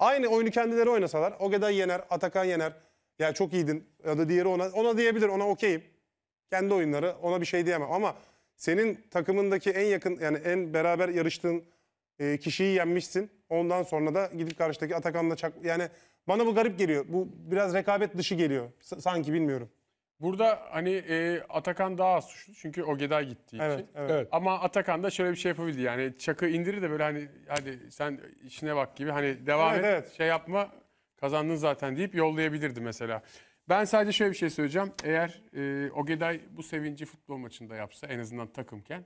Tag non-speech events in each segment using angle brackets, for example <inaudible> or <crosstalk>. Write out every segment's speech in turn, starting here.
Aynı oyunu kendileri oynasalar. Ogeday yener, Atakan yener. Ya çok iyiydin. Ya da diğeri ona ona diyebilir. Ona okeyim. Kendi oyunları ona bir şey diyemem ama senin takımındaki en yakın yani en beraber yarıştığın e, kişiyi yenmişsin. Ondan sonra da gidip karşıdaki Atakan'la çak yani bana bu garip geliyor. Bu biraz rekabet dışı geliyor. S sanki bilmiyorum. Burada hani e, Atakan daha az suçlu çünkü o Ogeday gittiği Evet, için. evet. Evet. Ama Atakan da şöyle bir şey yapabildi yani çakı indirir de böyle hani hadi sen işine bak gibi hani devam Evet, et evet. şey yapma kazandın zaten deyip yollayabilirdi mesela. Ben sadece şöyle bir şey söyleyeceğim. Eğer e, Ogeday bu sevinci futbol maçında yapsa en azından takımken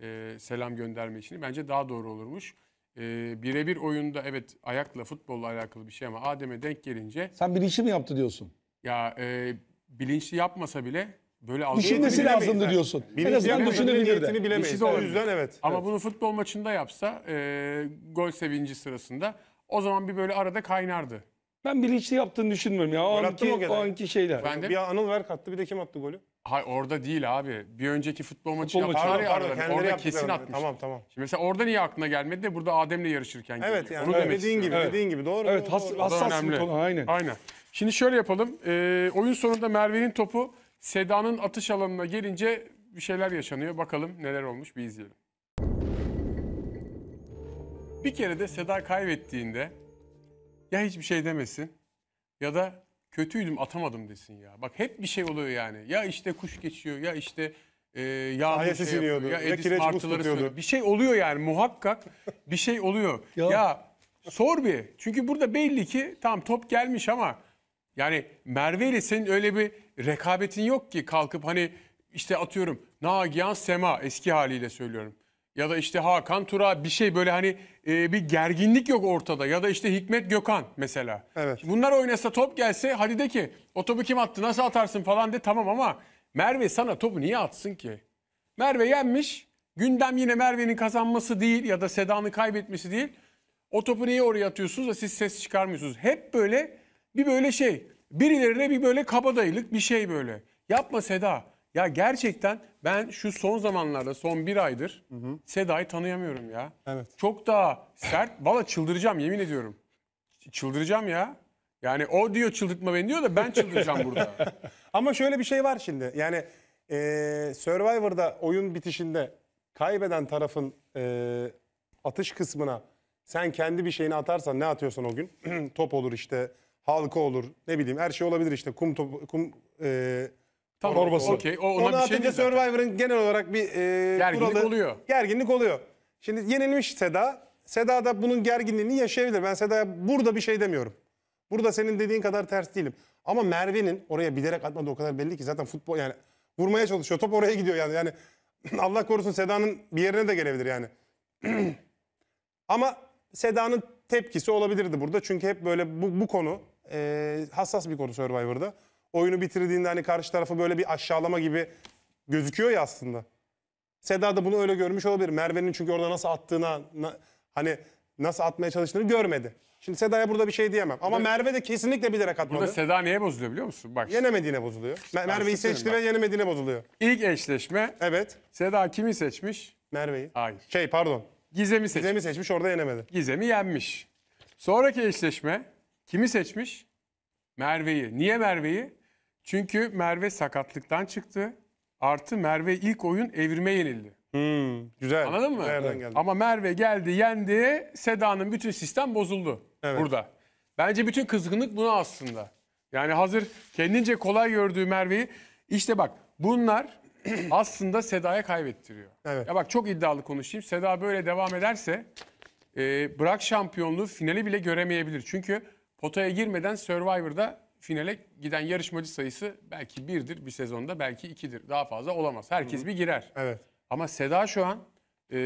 e, selam gönderme işini bence daha doğru olurmuş. E, Birebir oyunda evet ayakla futbolla alakalı bir şey ama Adem'e denk gelince Sen bir işi mi yaptı diyorsun? ya e, bilinçli yapmasa bile böyle algı Düşünmesi bilemeyiz lazımdı yani. diyorsun. en azından düşünebilirdi. Niyetini bilemeyiz. O yüzden evet. Ama bunu futbol maçında yapsa e, gol sevinci sırasında o zaman bir böyle arada kaynardı. Ben bilinçli yaptığını düşünmüyorum ya. O anki, o o anki şeyler. Ben Bir Anıl Verk attı bir de kim attı golü? Hay orada değil abi. Bir önceki futbol maçı Futbol Pardon pardon Orada yaptılar kesin atmış. Tamam tamam. Şimdi mesela orada niye aklına gelmedi de burada Adem'le yarışırken geliyor. Evet yani Onu demek dediğin gibi Evet. dediğin gibi doğru. Evet doğru, has- doğru. hassas bir konu aynen. Aynen. Şimdi şöyle yapalım. E, oyun sonunda Merve'nin topu Seda'nın atış alanına gelince bir şeyler yaşanıyor. Bakalım neler olmuş bir izleyelim. Bir kere de Seda kaybettiğinde ya hiçbir şey demesin ya da kötüydüm atamadım desin ya. Bak hep bir şey oluyor yani. Ya işte kuş geçiyor ya işte e, yağmur Sahaya şey yapıyor, ya, ya Edis martıları sürüyor. Bir şey oluyor yani muhakkak bir şey oluyor. <laughs> ya. ya sor bir. Çünkü burada belli ki tam top gelmiş ama yani Merve ile senin öyle bir rekabetin yok ki kalkıp hani işte atıyorum Nagihan Sema eski haliyle söylüyorum. Ya da işte Hakan Tura bir şey böyle hani e, bir gerginlik yok ortada. Ya da işte Hikmet Gökhan mesela. Evet. Bunlar oynasa top gelse hadi de ki o topu kim attı nasıl atarsın falan de tamam ama Merve sana topu niye atsın ki? Merve yenmiş. Gündem yine Merve'nin kazanması değil ya da Sedan'ı kaybetmesi değil. O topu niye oraya atıyorsunuz da siz ses çıkarmıyorsunuz. Hep böyle bir böyle şey birilerine bir böyle kabadayılık bir şey böyle. Yapma Seda. Ya gerçekten ben şu son zamanlarda son bir aydır hı hı. Seda'yı tanıyamıyorum ya. Evet. Çok daha sert. Valla çıldıracağım yemin ediyorum. Çıldıracağım ya. Yani o diyor çıldırtma beni diyor da ben çıldıracağım burada. <laughs> Ama şöyle bir şey var şimdi. Yani e, Survivor'da oyun bitişinde kaybeden tarafın e, atış kısmına sen kendi bir şeyini atarsan ne atıyorsan o gün <clears throat> top olur işte halka olur. Ne bileyim her şey olabilir işte kum topu, kum e, Tamam, torbası. okey. O ona bir Onu şey atınca değil Survivor'ın genel olarak bir e, Gerginlik kuralı- oluyor. Gerginlik oluyor. Şimdi yenilmiş Seda. Seda da bunun gerginliğini yaşayabilir. Ben Seda'ya burada bir şey demiyorum. Burada senin dediğin kadar ters değilim. Ama Merve'nin oraya bilerek atmadığı o kadar belli ki zaten futbol yani vurmaya çalışıyor. Top oraya gidiyor yani. Yani <clears throat> Allah korusun Seda'nın bir yerine de gelebilir yani. <clears throat> Ama Seda'nın tepkisi olabilirdi burada. Çünkü hep böyle bu, bu konu e, hassas bir konu Survivor'da. Oyunu bitirdiğinde hani karşı tarafı böyle bir aşağılama gibi gözüküyor ya aslında. Seda da bunu öyle görmüş olabilir. Merve'nin çünkü orada nasıl attığına na, hani nasıl atmaya çalıştığını görmedi. Şimdi Seda'ya burada bir şey diyemem. Ama burada, Merve de kesinlikle bilerek atmadı. Burada Seda neye bozuluyor biliyor musun? Bak. Yenemediğine bozuluyor. Ben Merve'yi seçti bak. ve yenemediğine bozuluyor. İlk eşleşme. Evet. Seda kimi seçmiş? Merve'yi. Hayır. Şey pardon. Gizem'i seçmiş. Gizem'i seçmiş orada yenemedi. Gizem'i yenmiş. Sonraki eşleşme Kimi seçmiş? Merve'yi. Niye Merve'yi? Çünkü Merve sakatlıktan çıktı. Artı Merve ilk oyun evrime yenildi. Hmm, güzel. Anladın mı? Nereden Ama Merve geldi, yendi. Seda'nın bütün sistem bozuldu evet. burada. Bence bütün kızgınlık buna aslında. Yani hazır kendince kolay gördüğü Merve'yi İşte bak bunlar <clears throat> aslında Seda'ya kaybettiriyor. Evet. Ya bak çok iddialı konuşayım. Seda böyle devam ederse e, bırak şampiyonluğu finali bile göremeyebilir. Çünkü potaya girmeden Survivor'da finale giden yarışmacı sayısı belki birdir bir sezonda belki ikidir daha fazla olamaz. Herkes hı bir girer. Evet. Ama Seda şu an e,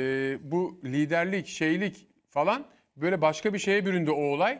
bu liderlik şeylik falan böyle başka bir şeye büründü o olay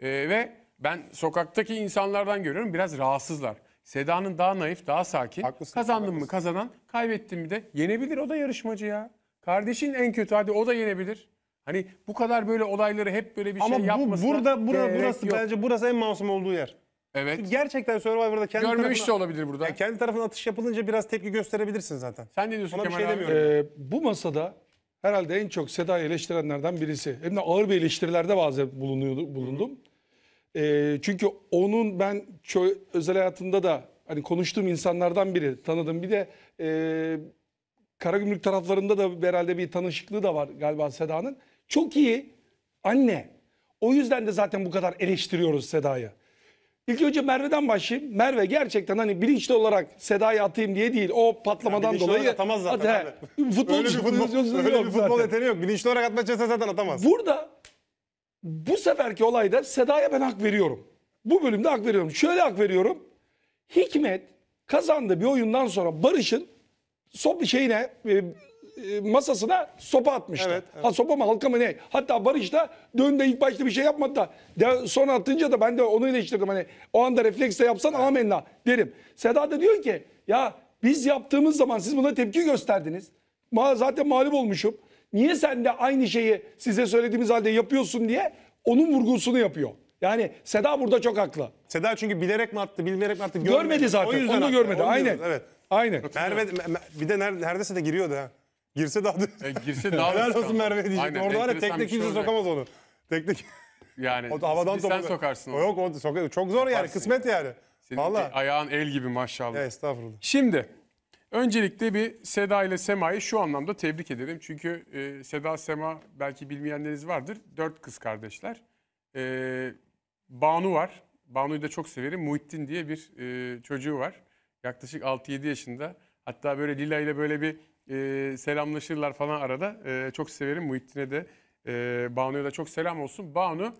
e, ve ben sokaktaki insanlardan görüyorum biraz rahatsızlar. Seda'nın daha naif, daha sakin. Haklısın, Kazandın haklısın. mı kazanan, kaybettin mi de yenebilir o da yarışmacı ya. Kardeşin en kötü hadi o da yenebilir. Hani bu kadar böyle olayları hep böyle bir Ama şey bu, yapmasına burada, burada gerek burası yok. bence burası en masum olduğu yer. Evet. Gerçekten Survivor'da kendi Görmemiş tarafına, de olabilir burada. Ya kendi tarafına atış yapılınca biraz tepki gösterebilirsin zaten. Sen ne diyorsun Ona bir Kemal şey demiyorum. Ee, bu masada herhalde en çok Seda'yı eleştirenlerden birisi. Hem de ağır bir eleştirilerde bazen bulunuyordu, bulundum. Ee, çünkü onun ben çö- özel hayatında da hani konuştuğum insanlardan biri tanıdım. Bir de e, Karagümrük taraflarında da herhalde bir tanışıklığı da var galiba Seda'nın. Çok iyi anne. O yüzden de zaten bu kadar eleştiriyoruz Seda'yı. İlk önce Merve'den başlayayım. Merve gerçekten hani bilinçli olarak Seda'yı atayım diye değil. O patlamadan yani dolayı. atamaz zaten. At, he, <laughs> futbol öyle bir futbol, öyle bir futbol yeteneği yok. Bilinçli olarak atma çese zaten atamaz. Burada bu seferki olayda Seda'ya ben hak veriyorum. Bu bölümde hak veriyorum. Şöyle hak veriyorum. Hikmet kazandı bir oyundan sonra Barış'ın sohbet şeyine e, e, masasına sopa atmıştı. Evet, evet. Ha sopa mı halka mı ne? Hatta Barış da döndü ilk başta bir şey yapmadı da de, sonra atınca da ben de onu eleştirdim. Hani o anda refleksle yapsan evet. amenna derim. Seda da diyor ki ya biz yaptığımız zaman siz buna tepki gösterdiniz. Ma zaten mağlup olmuşum. Niye sen de aynı şeyi size söylediğimiz halde yapıyorsun diye onun vurgusunu yapıyor. Yani Seda burada çok haklı. Seda çünkü bilerek mi attı, bilmeyerek mi attı? Görmedi, görmedi zaten. O yüzden onu da görmedi. Onu Aynen. Evet. Aynen. Merve, bir de neredeyse de giriyordu ha. Girse daha da... E, girse daha <laughs> Helal olsun Merve diyecek. Aynen, Orada var ya tekne şey kimse sokamaz onu. Tekne Yani <laughs> o, havadan sen sokarsın onu. Yok o, soka... çok zor Yaparsın yani kısmet yani. Senin Vallahi. ayağın el gibi maşallah. Evet, estağfurullah. Şimdi öncelikle bir Seda ile Sema'yı şu anlamda tebrik ederim. Çünkü e, Seda Sema belki bilmeyenleriniz vardır. Dört kız kardeşler. E, Banu var. Banu'yu da çok severim. Muhittin diye bir e, çocuğu var. Yaklaşık 6-7 yaşında. Hatta böyle Lila ile böyle bir e, selamlaşırlar falan arada. E, çok severim. Muhittin'e de e, Banu'ya da çok selam olsun. Banu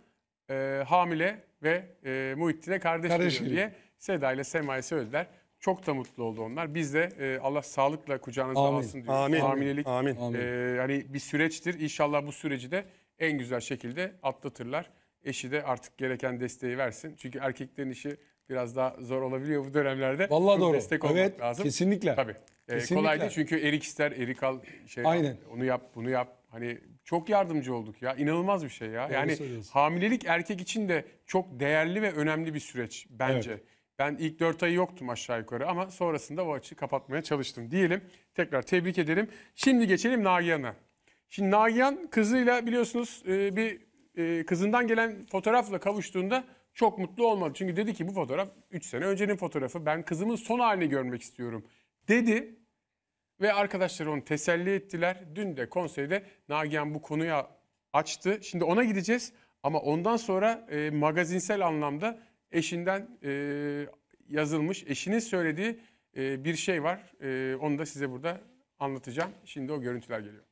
e, hamile ve e, Muhittin'e kardeş, kardeş diye Seda ile Sema'yı söylediler. Çok da mutlu oldu onlar. Biz de e, Allah sağlıkla kucağınıza Amin. alsın diyoruz. Amin. Hamilelik Amin. E, hani bir süreçtir. İnşallah bu süreci de en güzel şekilde atlatırlar. Eşi de artık gereken desteği versin. Çünkü erkeklerin işi biraz daha zor olabiliyor bu dönemlerde. Vallahi Çok doğru. Destek olmak evet, lazım. Kesinlikle. Tabii. Ee, kesinlikle. Ee, kolay değil çünkü erik ister, erik al, şey Aynen. onu yap, bunu yap. Hani çok yardımcı olduk ya. İnanılmaz bir şey ya. Doğru yani hamilelik erkek için de çok değerli ve önemli bir süreç bence. Evet. Ben ilk 4 ayı yoktum aşağı yukarı ama sonrasında o açığı kapatmaya çalıştım diyelim. Tekrar tebrik ederim. Şimdi geçelim Nagihan'a. Şimdi Nagihan kızıyla biliyorsunuz e, bir e, kızından gelen fotoğrafla kavuştuğunda çok mutlu olmadı. Çünkü dedi ki bu fotoğraf 3 sene öncenin fotoğrafı. Ben kızımın son halini görmek istiyorum dedi. Ve arkadaşlar onu teselli ettiler. Dün de konseyde Nagihan bu konuya açtı. Şimdi ona gideceğiz. Ama ondan sonra e, magazinsel anlamda eşinden e, yazılmış, eşinin söylediği e, bir şey var. E, onu da size burada anlatacağım. Şimdi o görüntüler geliyor.